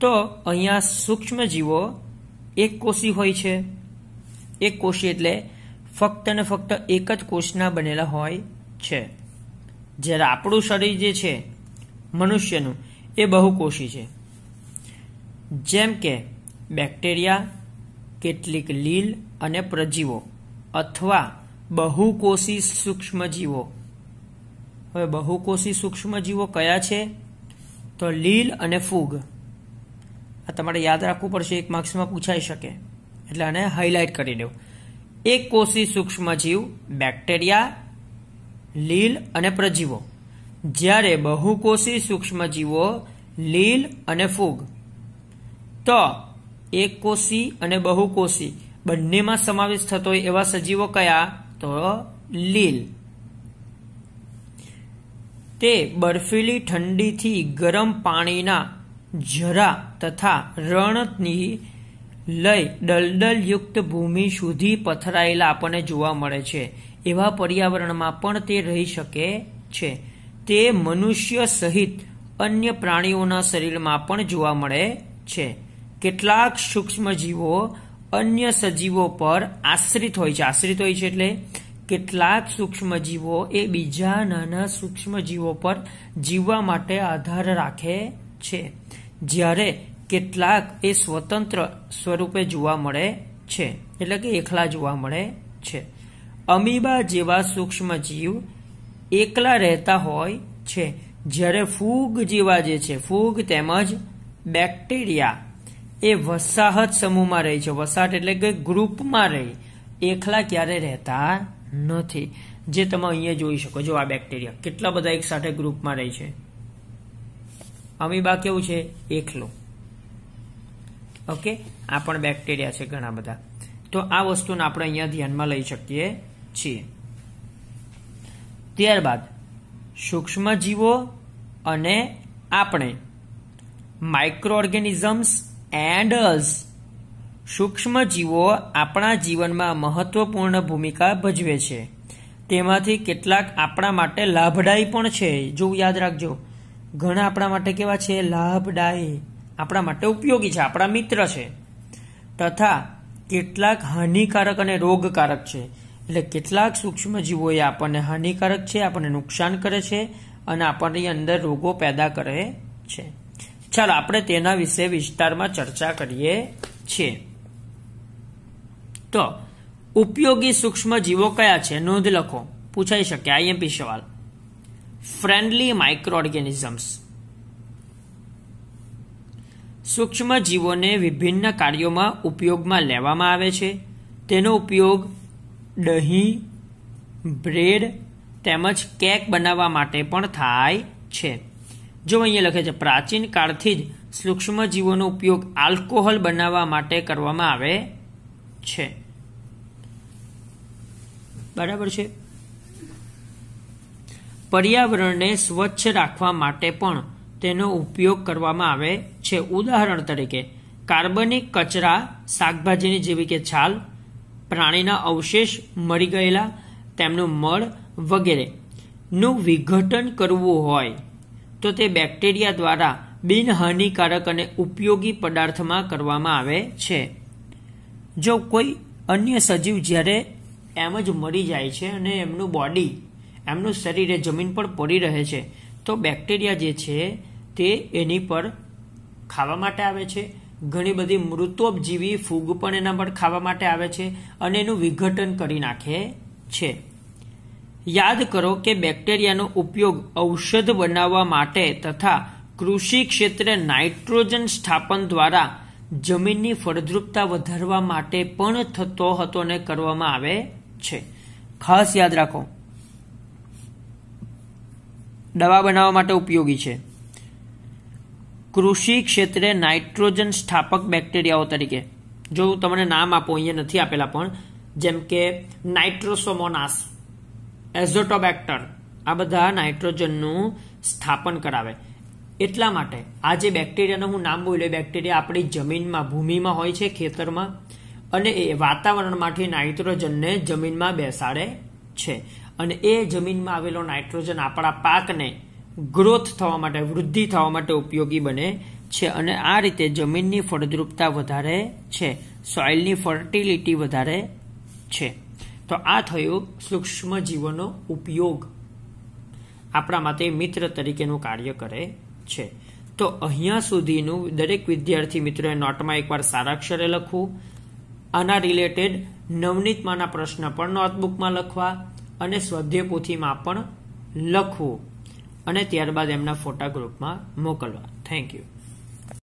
તો અહીંયા સૂક્ષ્મ જીવો એક કોષી હોય છે એક કોષી એટલે ફક્ત ને ફક્ત એક જ કોષના બનેલા હોય છે જ્યારે આપણું શરીર જે છે મનુષ્યનું એ બહુ કોષી છે જેમ કે બેક્ટેરિયા કેટલીક લીલ અને પ્રજીવો અથવા બહુકોષી સૂક્ષ્મજીવો હવે બહુકોષી સૂક્ષ્મજીવો કયા છે તો લીલ અને ફૂગ આ તમારે યાદ રાખવું પડશે એક માર્ક્સમાં પૂછાઈ શકે એટલે આને હાઇલાઇટ કરી દો એક કોષી સૂક્ષ્મજીવ બેક્ટેરિયા લીલ અને પ્રજીવો જ્યારે બહુકોષી સૂક્ષ્મજીવો લીલ અને ફૂગ તો એક કોષી અને બહુકોષી બંનેમાં સમાવેશ થતો હોય એવા સજીવો કયા તો લીલ તે બર્ફીલી ઠંડીથી ગરમ પાણીના જરા તથા રણની લઈ દલદલયુક્ત ભૂમિ સુધી પથરાયેલા આપણને જોવા મળે છે એવા પર્યાવરણમાં પણ તે રહી શકે છે તે મનુષ્ય સહિત અન્ય પ્રાણીઓના શરીરમાં પણ જોવા મળે છે કેટલાક સૂક્ષ્મજીવો અન્ય સજીવો પર આશ્રિત હોય છે આશ્રિત હોય છે એટલે કેટલાક સૂક્ષ્મજીવો એ બીજા નાના સૂક્ષ્મજીવો પર જીવવા માટે આધાર રાખે છે જ્યારે કેટલાક એ સ્વતંત્ર સ્વરૂપે જોવા મળે છે એટલે કે એકલા જોવા મળે છે અમીબા જેવા સૂક્ષ્મ જીવ એકલા રહેતા હોય છે જ્યારે ફૂગ જેવા જે છે ફૂગ તેમજ બેક્ટેરિયા એ વસાહત સમૂહમાં રહે છે વસાહત એટલે કે ગ્રુપમાં રહી એકલા ક્યારે રહેતા નથી જે તમે અહીંયા જોઈ શકો છો આ બેક્ટેરિયા કેટલા બધા એક સાથે ગ્રુપમાં રહે છે અમીબા કેવું છે એકલો ઓકે આ પણ બેક્ટેરિયા છે ઘણા બધા તો આ વસ્તુને આપણે અહીંયા ધ્યાનમાં લઈ શકીએ છીએ ત્યારબાદ સૂક્ષ્મજીવો અને આપણે માઇક્રો ઓર્ગેનિઝમ્સ એન્ડ અસ સૂક્ષ્મજીવો આપણા જીવનમાં મહત્વપૂર્ણ ભૂમિકા ભજવે છે તેમાંથી કેટલાક આપણા માટે લાભદાયી પણ છે જો યાદ રાખજો ઘણા આપણા માટે કેવા છે લાભદાયી આપણા માટે ઉપયોગી છે આપણા મિત્ર છે તથા કેટલાક હાનિકારક અને રોગકારક છે એટલે કેટલાક સૂક્ષ્મજીવો એ આપણને હાનિકારક છે આપણને નુકસાન કરે છે અને આપણની અંદર રોગો પેદા કરે છે ચાલો આપણે તેના વિશે વિસ્તારમાં ચર્ચા કરીએ છીએ તો ઉપયોગી સૂક્ષ્મજીવો કયા છે નોંધ લખો પૂછાઈ શકે આઈએમપી સવાલ ફ્રેન્ડલી માઇક્રો ઓર્ગેનિઝમ્સ સૂક્ષ્મ જીવોને વિભિન્ન કાર્યોમાં ઉપયોગમાં લેવામાં આવે છે તેનો ઉપયોગ દહીં બ્રેડ તેમજ કેક બનાવવા માટે પણ થાય છે જો અહીંયા લખે છે પ્રાચીન કાળથી જ સૂક્ષ્મ જીવોનો ઉપયોગ આલ્કોહોલ બનાવવા માટે કરવામાં આવે છે બરાબર છે પર્યાવરણને સ્વચ્છ રાખવા માટે પણ તેનો ઉપયોગ કરવામાં આવે છે ઉદાહરણ તરીકે કાર્બનિક કચરા શાકભાજીની જેવી કે છાલ પ્રાણીના અવશેષ મરી ગયેલા તેમનું મળ વગેરે નું વિઘટન કરવું હોય તો તે બેક્ટેરિયા દ્વારા બિનહાનિકારક અને ઉપયોગી પદાર્થમાં કરવામાં આવે છે જો કોઈ અન્ય સજીવ જ્યારે એમ જ મરી જાય છે અને એમનું બોડી એમનું શરીરે જમીન પર પડી રહે છે તો બેક્ટેરિયા જે છે તે એની પર ખાવા માટે આવે છે ઘણી બધી મૃતોપજીવી ફૂગ પણ એના પર ખાવા માટે આવે છે અને એનું વિઘટન કરી નાખે છે યાદ કરો કે બેક્ટેરિયાનો ઉપયોગ ઔષધ બનાવવા માટે તથા કૃષિ ક્ષેત્રે નાઇટ્રોજન સ્થાપન દ્વારા જમીનની ફળદ્રુપતા વધારવા માટે પણ થતો હતો ને કરવામાં આવે છે ખાસ યાદ રાખો દવા બનાવવા માટે ઉપયોગી છે કૃષિ ક્ષેત્રે નાઇટ્રોજન સ્થાપક બેક્ટેરિયાઓ તરીકે જો હું તમને નામ આપો અહીંયા નથી આપેલા પણ જેમ કે નાઇટ્રોસોમોનાસ એઝોટોબેક્ટર આ બધા નાઇટ્રોજનનું સ્થાપન કરાવે એટલા માટે આ જે બેક્ટેરિયાનું હું નામ બોલ્યું બેક્ટેરિયા આપણી જમીનમાં ભૂમિમાં હોય છે ખેતરમાં અને એ વાતાવરણમાંથી નાઇટ્રોજનને જમીનમાં બેસાડે છે અને એ જમીનમાં આવેલો નાઇટ્રોજન આપણા પાકને ગ્રોથ થવા માટે વૃદ્ધિ થવા માટે ઉપયોગી બને છે અને આ રીતે જમીનની ફળદ્રુપતા વધારે છે સોઇલની ફર્ટિલિટી વધારે છે તો આ થયું સૂક્ષ્મ જીવોનો ઉપયોગ આપણા માટે મિત્ર તરીકેનું કાર્ય કરે છે તો અહીંયા સુધીનું દરેક વિદ્યાર્થી મિત્રોએ નોટમાં એકવાર સારાક્ષરે લખવું આના રિલેટેડ નવનીતમાંના પ્રશ્ન પણ નોટબુકમાં લખવા અને સ્વાધ્યાય પોથીમાં પણ લખવું અને ત્યારબાદ એમના ફોટા ગ્રુપમાં મોકલવા થેન્ક યુ